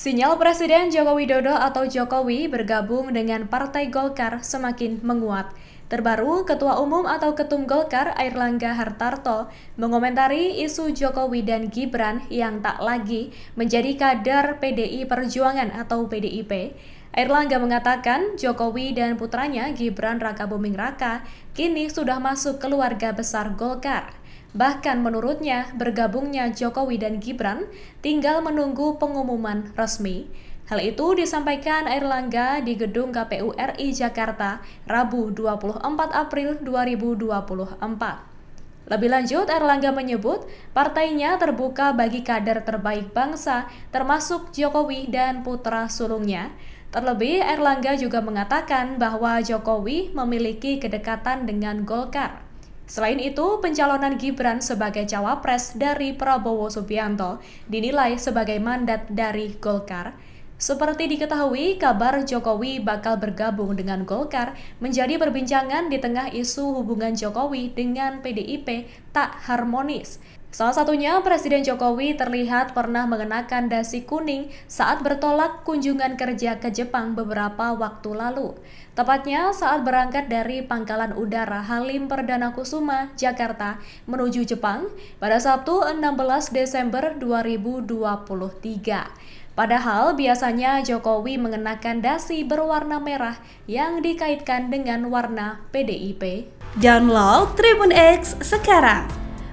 Sinyal Presiden Joko Widodo atau Jokowi bergabung dengan Partai Golkar semakin menguat. Terbaru, Ketua Umum atau Ketum Golkar Airlangga Hartarto mengomentari isu Jokowi dan Gibran yang tak lagi menjadi kader PDI Perjuangan atau PDIP. Airlangga mengatakan Jokowi dan putranya Gibran Raka Buming Raka kini sudah masuk keluarga besar Golkar. Bahkan menurutnya, bergabungnya Jokowi dan Gibran tinggal menunggu pengumuman resmi. Hal itu disampaikan Erlangga di gedung KPU RI Jakarta, Rabu 24 April 2024. Lebih lanjut, Erlangga menyebut partainya terbuka bagi kader terbaik bangsa, termasuk Jokowi dan putra sulungnya. Terlebih, Erlangga juga mengatakan bahwa Jokowi memiliki kedekatan dengan Golkar. Selain itu, pencalonan Gibran sebagai cawapres dari Prabowo Subianto dinilai sebagai mandat dari Golkar. Seperti diketahui, kabar Jokowi bakal bergabung dengan Golkar menjadi perbincangan di tengah isu hubungan Jokowi dengan PDIP tak harmonis. Salah satunya, Presiden Jokowi terlihat pernah mengenakan dasi kuning saat bertolak kunjungan kerja ke Jepang beberapa waktu lalu. Tepatnya saat berangkat dari Pangkalan Udara Halim Perdana Kusuma, Jakarta, menuju Jepang pada Sabtu 16 Desember 2023. Padahal biasanya Jokowi mengenakan dasi berwarna merah yang dikaitkan dengan warna PDIP. Download Tribun X sekarang